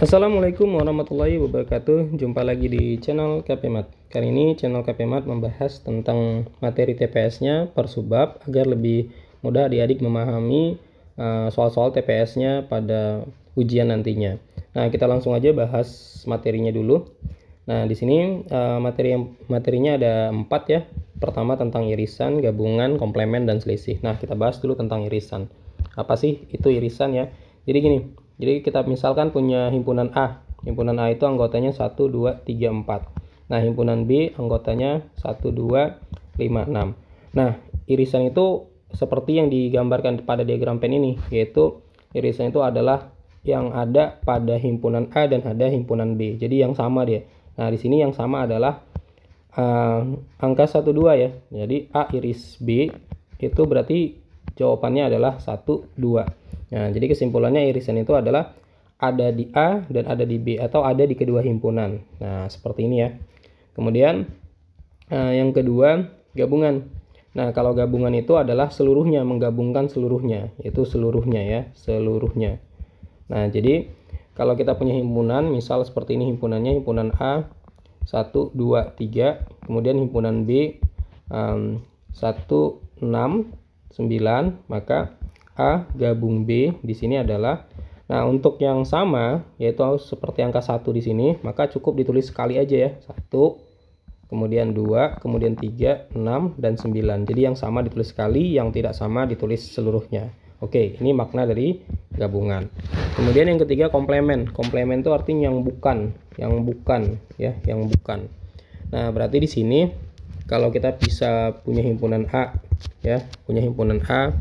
Assalamualaikum warahmatullahi wabarakatuh Jumpa lagi di channel KPMAT Kali ini channel KPMAT membahas tentang materi TPS-nya per subbab Agar lebih mudah adik-adik memahami eh, soal-soal uh, TPS-nya pada ujian nantinya Nah kita langsung aja bahas materinya dulu Nah, di sini uh, materi materinya ada empat ya. Pertama tentang irisan, gabungan, komplement, dan selisih. Nah, kita bahas dulu tentang irisan. Apa sih itu irisan ya? Jadi gini, jadi kita misalkan punya himpunan A. Himpunan A itu anggotanya 1, 2, 3, 4. Nah, himpunan B anggotanya 1, 2, 5, 6. Nah, irisan itu seperti yang digambarkan pada diagram pen ini, yaitu irisan itu adalah yang ada pada himpunan A dan ada himpunan B. Jadi yang sama dia. Nah, di sini yang sama adalah uh, angka 12 ya. Jadi A iris B itu berarti jawabannya adalah 12. Nah, jadi kesimpulannya irisan itu adalah ada di A dan ada di B atau ada di kedua himpunan. Nah, seperti ini ya. Kemudian eh, yang kedua, gabungan. Nah, kalau gabungan itu adalah seluruhnya menggabungkan seluruhnya, yaitu seluruhnya ya, seluruhnya. Nah, jadi kalau kita punya himpunan, misal seperti ini himpunannya himpunan A 1 2 3, kemudian himpunan B um, 1 6 9, maka A gabung B di sini adalah Nah, untuk yang sama, yaitu seperti angka 1 di sini, maka cukup ditulis sekali aja ya. 1, kemudian 2, kemudian 3, 6, dan 9. Jadi yang sama ditulis sekali, yang tidak sama ditulis seluruhnya. Oke, ini makna dari gabungan. Kemudian yang ketiga komplement. Komplement itu artinya yang bukan, yang bukan ya, yang bukan. Nah, berarti di sini kalau kita bisa punya himpunan A ya, punya himpunan A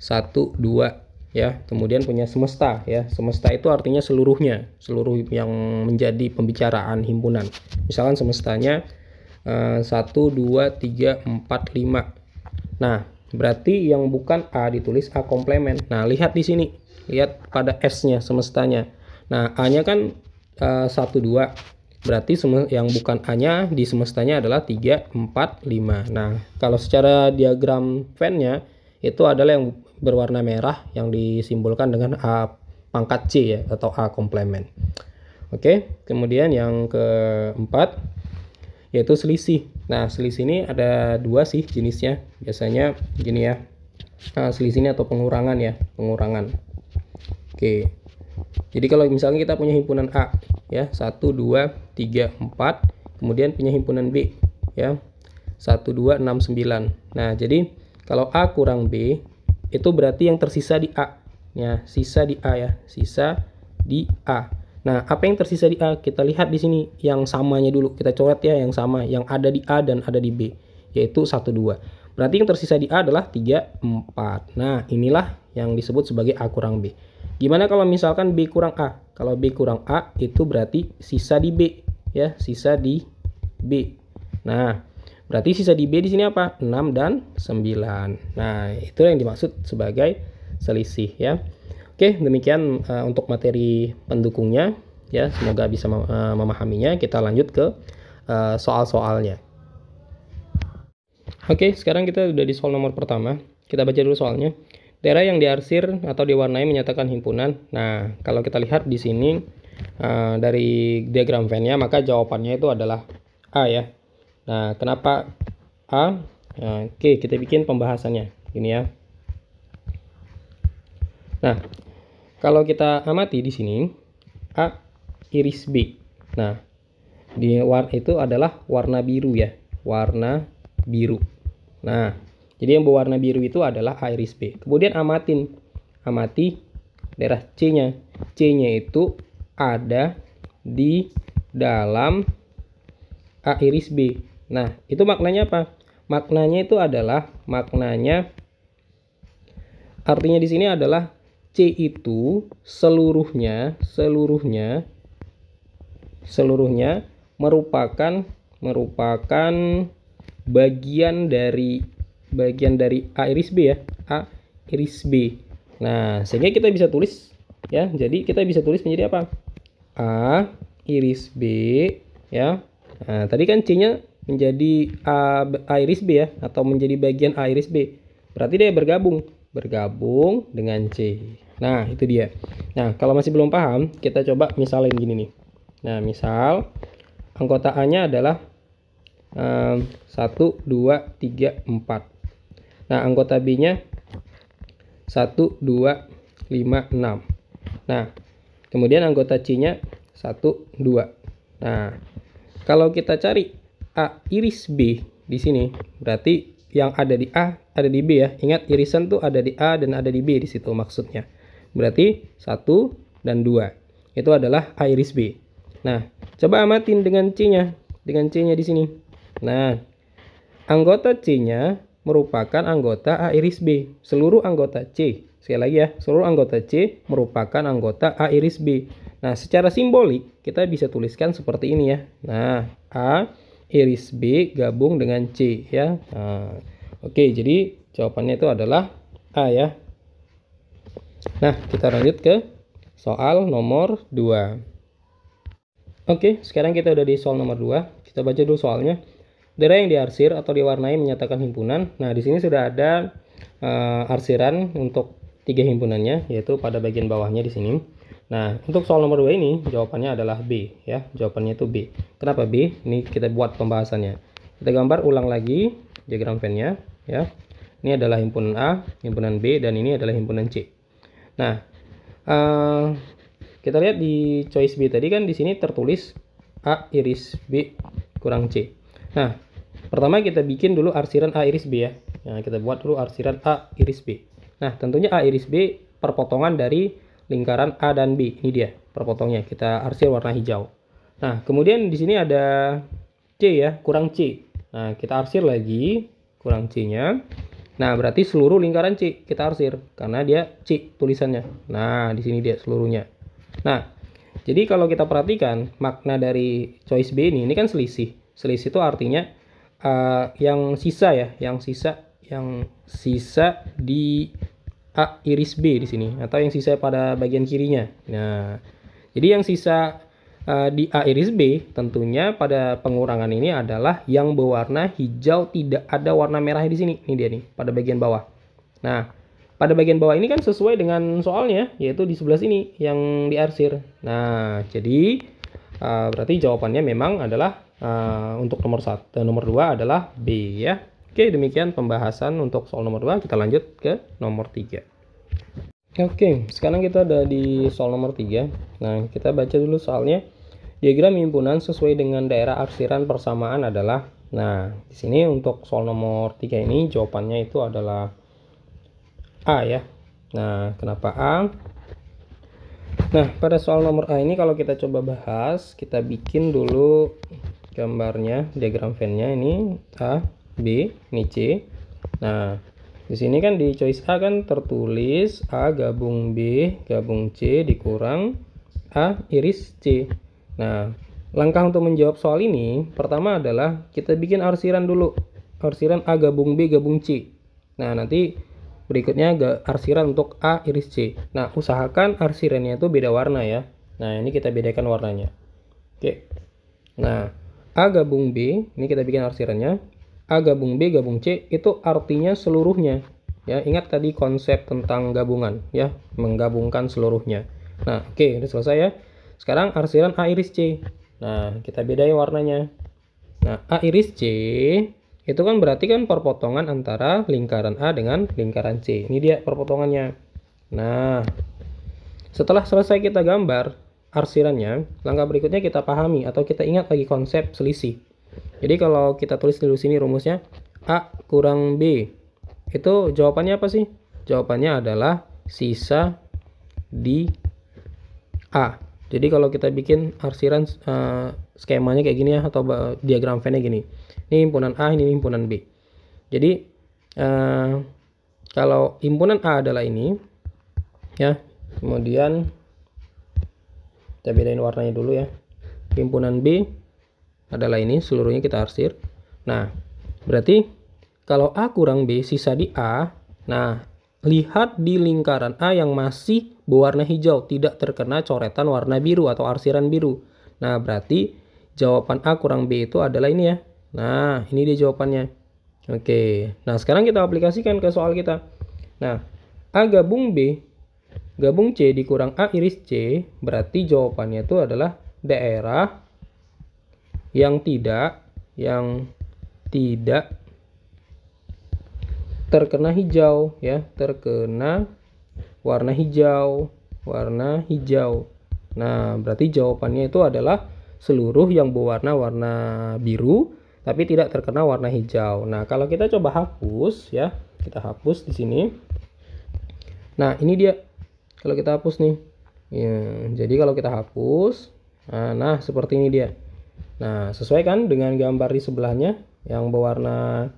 satu dua ya kemudian punya semesta ya semesta itu artinya seluruhnya seluruh yang menjadi pembicaraan himpunan misalkan semestanya eh, satu dua tiga empat lima nah berarti yang bukan a ditulis a komplement nah lihat di sini lihat pada s nya semestanya nah a nya kan eh, satu dua berarti yang bukan a nya di semestanya adalah tiga empat lima nah kalau secara diagram fan nya itu adalah yang berwarna merah yang disimbolkan dengan A pangkat C ya atau A komplement. Oke, kemudian yang keempat yaitu selisih. Nah, selisih ini ada dua sih jenisnya. Biasanya gini ya. Nah, selisih ini atau pengurangan ya, pengurangan. Oke. Jadi kalau misalnya kita punya himpunan A ya, 1 2 3 4, kemudian punya himpunan B ya. 1 2 6 9. Nah, jadi kalau A kurang B itu berarti yang tersisa di A ya sisa di A ya sisa di A nah apa yang tersisa di A kita lihat di sini yang samanya dulu kita coret ya yang sama yang ada di A dan ada di B yaitu 1 2 berarti yang tersisa di A adalah 3 4 nah inilah yang disebut sebagai A kurang B gimana kalau misalkan B kurang A kalau B kurang A itu berarti sisa di B ya sisa di B nah Berarti sisa di B di sini apa? 6 dan 9. Nah, itu yang dimaksud sebagai selisih ya. Oke, demikian uh, untuk materi pendukungnya ya. Semoga bisa mem uh, memahaminya. Kita lanjut ke uh, soal-soalnya. Oke, sekarang kita sudah di soal nomor pertama. Kita baca dulu soalnya. Daerah yang diarsir atau diwarnai menyatakan himpunan. Nah, kalau kita lihat di sini uh, dari diagram Venn-nya, maka jawabannya itu adalah A ya Nah, kenapa A? Nah, oke, kita bikin pembahasannya. Ini ya. Nah, kalau kita amati di sini A iris B. Nah, di warna itu adalah warna biru ya, warna biru. Nah, jadi yang berwarna biru itu adalah A iris B. Kemudian amatin, amati daerah C-nya. C-nya itu ada di dalam A iris B. Nah, itu maknanya apa? Maknanya itu adalah maknanya artinya di sini adalah C itu seluruhnya, seluruhnya seluruhnya merupakan merupakan bagian dari bagian dari A iris B ya, A iris B. Nah, sehingga kita bisa tulis ya. Jadi kita bisa tulis menjadi apa? A iris B ya. Nah, tadi kan C-nya menjadi A, ah, A iris B ya atau menjadi bagian A iris B. Berarti dia bergabung, bergabung dengan C. Nah, itu dia. Nah, kalau masih belum paham, kita coba misalin gini nih. Nah, misal anggota A-nya adalah um, 1 2 3 4. Nah, anggota B-nya 1 2 5 6. Nah, kemudian anggota C-nya 1 2. Nah, kalau kita cari A iris B di sini. Berarti yang ada di A ada di B ya. Ingat irisan tuh ada di A dan ada di B di situ maksudnya. Berarti satu dan dua Itu adalah A iris B. Nah, coba amatin dengan C-nya. Dengan C-nya di sini. Nah, anggota C-nya merupakan anggota A iris B. Seluruh anggota C, sekali lagi ya, seluruh anggota C merupakan anggota A iris B. Nah, secara simbolik kita bisa tuliskan seperti ini ya. Nah, A iris B gabung dengan C ya. Nah, oke, jadi jawabannya itu adalah A ya. Nah, kita lanjut ke soal nomor 2. Oke, sekarang kita udah di soal nomor 2. Kita baca dulu soalnya. Daerah yang diarsir atau diwarnai menyatakan himpunan. Nah, di sini sudah ada uh, arsiran untuk tiga himpunannya yaitu pada bagian bawahnya di sini. Nah, untuk soal nomor 2 ini jawabannya adalah B ya. Jawabannya itu B. Kenapa B? Ini kita buat pembahasannya. Kita gambar ulang lagi diagram fan-nya ya. Ini adalah himpunan A, himpunan B dan ini adalah himpunan C. Nah, uh, kita lihat di choice B tadi kan di sini tertulis A iris B kurang C. Nah, pertama kita bikin dulu arsiran A iris B ya. Nah, kita buat dulu arsiran A iris B. Nah, tentunya A iris B perpotongan dari lingkaran A dan B. Ini dia perpotongnya. Kita arsir warna hijau. Nah, kemudian di sini ada C ya, kurang C. Nah, kita arsir lagi kurang C-nya. Nah, berarti seluruh lingkaran C kita arsir karena dia C tulisannya. Nah, di sini dia seluruhnya. Nah, jadi kalau kita perhatikan makna dari choice B ini, ini kan selisih. Selisih itu artinya uh, yang sisa ya, yang sisa yang sisa di A iris B di sini atau yang sisa pada bagian kirinya. Nah, jadi yang sisa uh, di A iris B tentunya pada pengurangan ini adalah yang berwarna hijau tidak ada warna merah di sini. Ini dia nih pada bagian bawah. Nah, pada bagian bawah ini kan sesuai dengan soalnya yaitu di sebelah sini yang diarsir. Nah, jadi uh, berarti jawabannya memang adalah uh, untuk nomor satu nomor dua adalah B ya. Oke, demikian pembahasan untuk soal nomor 2. Kita lanjut ke nomor 3. Oke, sekarang kita ada di soal nomor 3. Nah, kita baca dulu soalnya. Diagram himpunan sesuai dengan daerah arsiran persamaan adalah Nah, di sini untuk soal nomor 3 ini jawabannya itu adalah A ya. Nah, kenapa A? Nah, pada soal nomor A ini kalau kita coba bahas, kita bikin dulu gambarnya, diagram fan-nya ini A B ini C nah di sini kan di choice A kan tertulis A gabung B gabung C dikurang A iris C nah langkah untuk menjawab soal ini pertama adalah kita bikin arsiran dulu arsiran A gabung B gabung C nah nanti Berikutnya arsiran untuk A iris C. Nah, usahakan arsirannya itu beda warna ya. Nah, ini kita bedakan warnanya. Oke. Nah, A gabung B, ini kita bikin arsirannya. A gabung B gabung C itu artinya seluruhnya. Ya, ingat tadi konsep tentang gabungan ya, menggabungkan seluruhnya. Nah, oke, okay, udah selesai ya. Sekarang arsiran A iris C. Nah, kita bedain warnanya. Nah, A iris C itu kan berarti kan perpotongan antara lingkaran A dengan lingkaran C. Ini dia perpotongannya. Nah, setelah selesai kita gambar arsirannya, langkah berikutnya kita pahami atau kita ingat lagi konsep selisih. Jadi kalau kita tulis dulu sini rumusnya A kurang B. Itu jawabannya apa sih? Jawabannya adalah sisa di A. Jadi kalau kita bikin arsiran uh, skemanya kayak gini ya atau diagram Venn-nya gini. Ini himpunan A, ini himpunan B. Jadi uh, kalau himpunan A adalah ini ya. Kemudian kita bedain warnanya dulu ya. Himpunan B adalah ini seluruhnya kita arsir. Nah, berarti kalau A kurang B sisa di A, nah lihat di lingkaran A yang masih berwarna hijau, tidak terkena coretan warna biru atau arsiran biru. Nah, berarti jawaban A kurang B itu adalah ini ya. Nah, ini dia jawabannya. Oke, nah sekarang kita aplikasikan ke soal kita. Nah, A gabung B gabung C dikurang A iris C berarti jawabannya itu adalah daerah yang tidak yang tidak terkena hijau ya terkena warna hijau warna hijau nah berarti jawabannya itu adalah seluruh yang berwarna warna biru tapi tidak terkena warna hijau nah kalau kita coba hapus ya kita hapus di sini nah ini dia kalau kita hapus nih ya, jadi kalau kita hapus nah, nah seperti ini dia Nah, sesuaikan dengan gambar di sebelahnya yang berwarna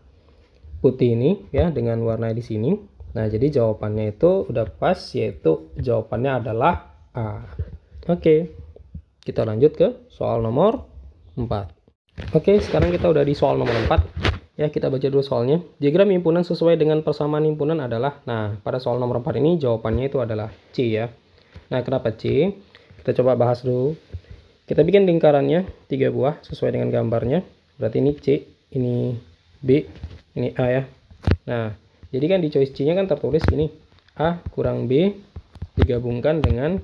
putih ini ya dengan warna di sini. Nah, jadi jawabannya itu udah pas yaitu jawabannya adalah A. Oke. Kita lanjut ke soal nomor 4. Oke, sekarang kita udah di soal nomor 4. Ya, kita baca dulu soalnya. Diagram himpunan sesuai dengan persamaan himpunan adalah Nah, pada soal nomor 4 ini jawabannya itu adalah C ya. Nah, kenapa C? Kita coba bahas dulu kita bikin lingkarannya tiga buah sesuai dengan gambarnya. Berarti ini C, ini B, ini A ya. Nah, jadi kan di choice C-nya kan tertulis ini A kurang B digabungkan dengan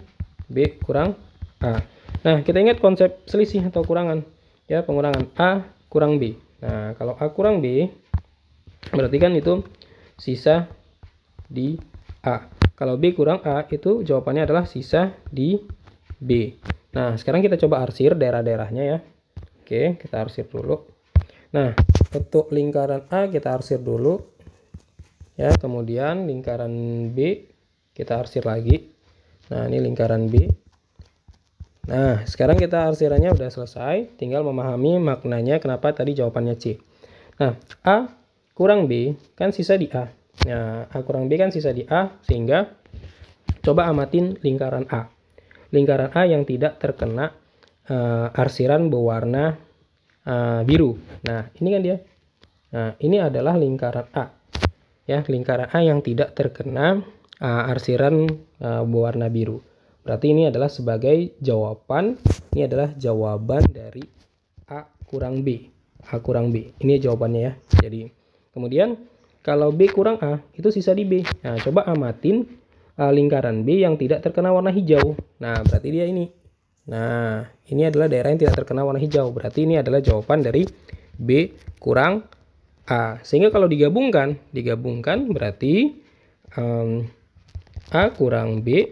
B kurang A. Nah, kita ingat konsep selisih atau kurangan. Ya, pengurangan A kurang B. Nah, kalau A kurang B, berarti kan itu sisa di A. Kalau B kurang A, itu jawabannya adalah sisa di B. Nah, sekarang kita coba arsir daerah-daerahnya ya. Oke, kita arsir dulu. Nah, untuk lingkaran A kita arsir dulu. Ya, kemudian lingkaran B kita arsir lagi. Nah, ini lingkaran B. Nah, sekarang kita arsirannya udah selesai, tinggal memahami maknanya kenapa tadi jawabannya C. Nah, A kurang B kan sisa di A. Nah, A kurang B kan sisa di A, sehingga coba amatin lingkaran A lingkaran A yang tidak terkena uh, arsiran berwarna uh, biru. Nah, ini kan dia. Nah, ini adalah lingkaran A. Ya, lingkaran A yang tidak terkena uh, arsiran uh, berwarna biru. Berarti ini adalah sebagai jawaban, ini adalah jawaban dari A kurang B. A kurang B. Ini jawabannya ya. Jadi, kemudian kalau B kurang A, itu sisa di B. Nah, coba amatin Eh, lingkaran B yang tidak terkena warna hijau. Nah, berarti dia ini. Nah, ini adalah daerah yang tidak terkena warna hijau. Berarti ini adalah jawaban dari B kurang A. Sehingga kalau digabungkan, digabungkan berarti um, A kurang B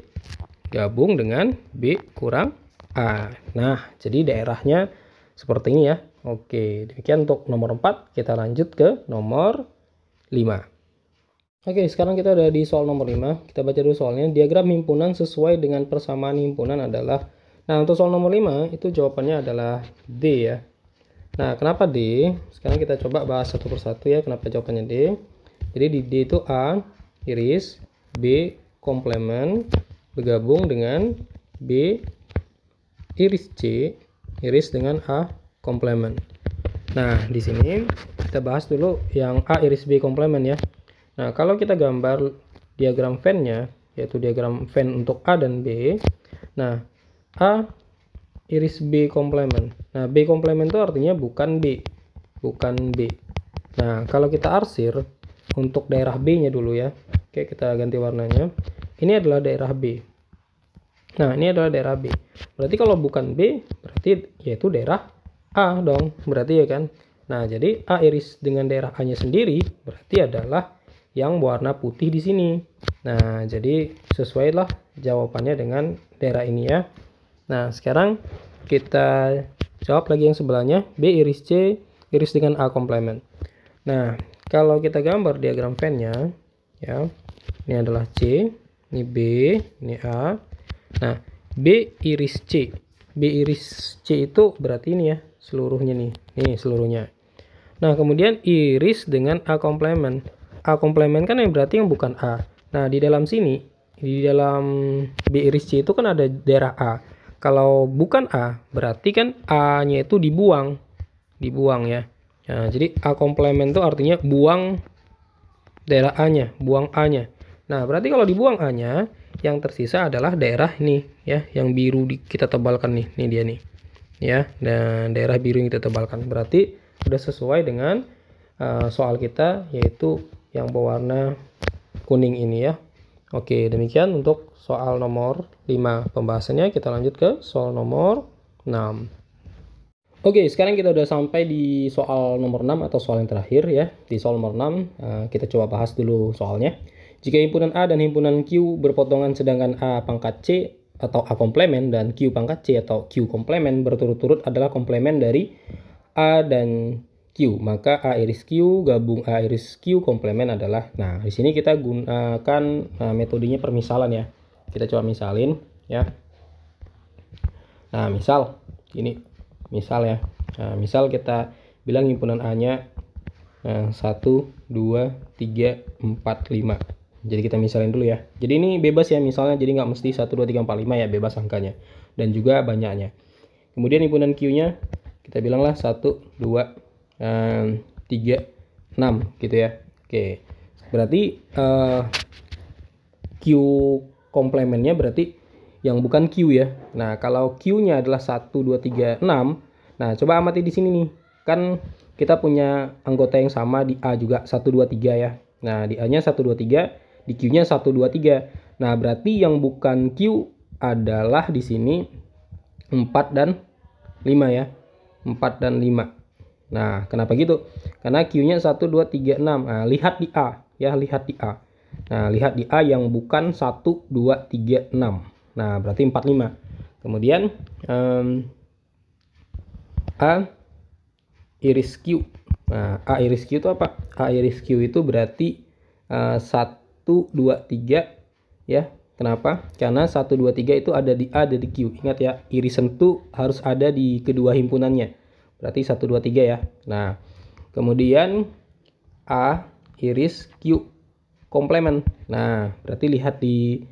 gabung dengan B kurang A. Nah, jadi daerahnya seperti ini ya. Oke, demikian untuk nomor 4. Kita lanjut ke nomor 5. Oke, sekarang kita ada di soal nomor 5. Kita baca dulu soalnya. Diagram himpunan sesuai dengan persamaan himpunan adalah Nah, untuk soal nomor 5 itu jawabannya adalah D ya. Nah, kenapa D? Sekarang kita coba bahas satu persatu ya kenapa jawabannya D. Jadi di D itu A iris B komplement bergabung dengan B iris C iris dengan A komplement. Nah, di sini kita bahas dulu yang A iris B komplement ya. Nah, kalau kita gambar diagram fan-nya, yaitu diagram fan untuk A dan B. Nah, A iris B komplement. Nah, B komplement itu artinya bukan B, bukan B. Nah, kalau kita arsir untuk daerah B-nya dulu ya. Oke, kita ganti warnanya. Ini adalah daerah B. Nah, ini adalah daerah B. Berarti kalau bukan B, berarti yaitu daerah A dong. Berarti ya kan? Nah, jadi A iris dengan daerah A-nya sendiri berarti adalah yang warna putih di sini. Nah, jadi sesuai lah jawabannya dengan daerah ini ya. Nah, sekarang kita jawab lagi yang sebelahnya. B iris C iris dengan A komplement. Nah, kalau kita gambar diagram venn nya ya, ini adalah C, ini B, ini A. Nah, B iris C. B iris C itu berarti ini ya, seluruhnya nih. Nih, seluruhnya. Nah, kemudian iris dengan A komplement. A komplement kan yang berarti yang bukan A. Nah, di dalam sini, di dalam B iris C itu kan ada daerah A. Kalau bukan A, berarti kan A-nya itu dibuang. Dibuang ya. Nah, jadi A komplement itu artinya buang daerah A-nya, buang A-nya. Nah, berarti kalau dibuang A-nya, yang tersisa adalah daerah ini ya, yang biru di, kita tebalkan nih, ini dia nih. Ya, dan daerah biru yang kita tebalkan. Berarti sudah sesuai dengan uh, soal kita yaitu yang berwarna kuning ini ya. Oke, demikian untuk soal nomor 5 pembahasannya. Kita lanjut ke soal nomor 6. Oke, sekarang kita udah sampai di soal nomor 6 atau soal yang terakhir ya. Di soal nomor 6, eh, kita coba bahas dulu soalnya. Jika himpunan A dan himpunan Q berpotongan sedangkan A pangkat C atau A komplement dan Q pangkat C atau Q komplement berturut-turut adalah komplement dari A dan Q. Maka A iris Q gabung A iris Q komplement adalah. Nah, di sini kita gunakan nah, metodenya permisalan ya. Kita coba misalin ya. Nah, misal ini misal ya. Nah, misal kita bilang himpunan A-nya nah, 1 2 3 4 5. Jadi kita misalin dulu ya. Jadi ini bebas ya misalnya jadi nggak mesti 1 2 3 4 5 ya, bebas angkanya dan juga banyaknya. Kemudian himpunan Q-nya kita bilanglah 1 2 tiga enam gitu ya oke berarti uh, Q komplementnya berarti yang bukan Q ya nah kalau Q nya adalah 1, 2, 3, 6 nah coba amati di sini nih kan kita punya anggota yang sama di A juga 1, 2, 3 ya nah di A nya 1, 2, 3 di Q nya 1, 2, 3 nah berarti yang bukan Q adalah di sini 4 dan 5 ya 4 dan 5 Nah, kenapa gitu? Karena Q-nya 1 2 3 6. Nah, lihat di A ya, lihat di A. Nah, lihat di A yang bukan 1 2 3 6. Nah, berarti 4 5. Kemudian um, A iris Q. Nah, A iris Q itu apa? A iris Q itu berarti uh, 1 2 3 ya. Kenapa? Karena 1 2 3 itu ada di A ada di Q. Ingat ya, irisan itu harus ada di kedua himpunannya. Berarti 1, 2, 3 ya. Nah, kemudian A iris Q komplement. Nah, berarti lihat di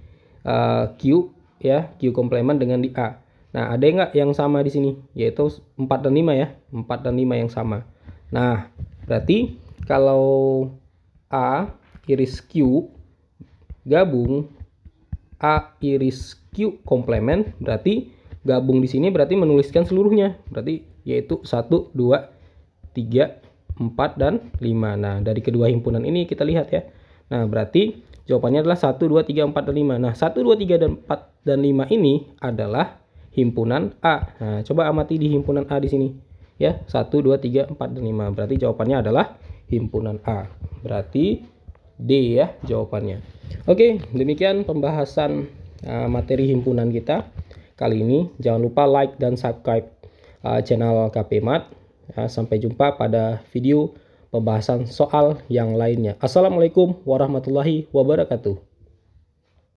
uh, Q ya, Q komplement dengan di A. Nah, ada nggak yang sama di sini? Yaitu 4 dan 5 ya. 4 dan 5 yang sama. Nah, berarti kalau A iris Q gabung A iris Q komplement berarti gabung di sini berarti menuliskan seluruhnya. Berarti yaitu 1, 2, 3, 4, dan 5. Nah, dari kedua himpunan ini kita lihat ya. Nah, berarti jawabannya adalah 1, 2, 3, 4, dan 5. Nah, 1, 2, 3, dan 4, dan 5 ini adalah himpunan A. Nah, coba amati di himpunan A di sini. Ya, 1, 2, 3, 4, dan 5. Berarti jawabannya adalah himpunan A. Berarti D ya jawabannya. Oke, demikian pembahasan uh, materi himpunan kita kali ini. Jangan lupa like dan subscribe uh, channel KPMAT. Ya, sampai jumpa pada video pembahasan soal yang lainnya. Assalamualaikum warahmatullahi wabarakatuh.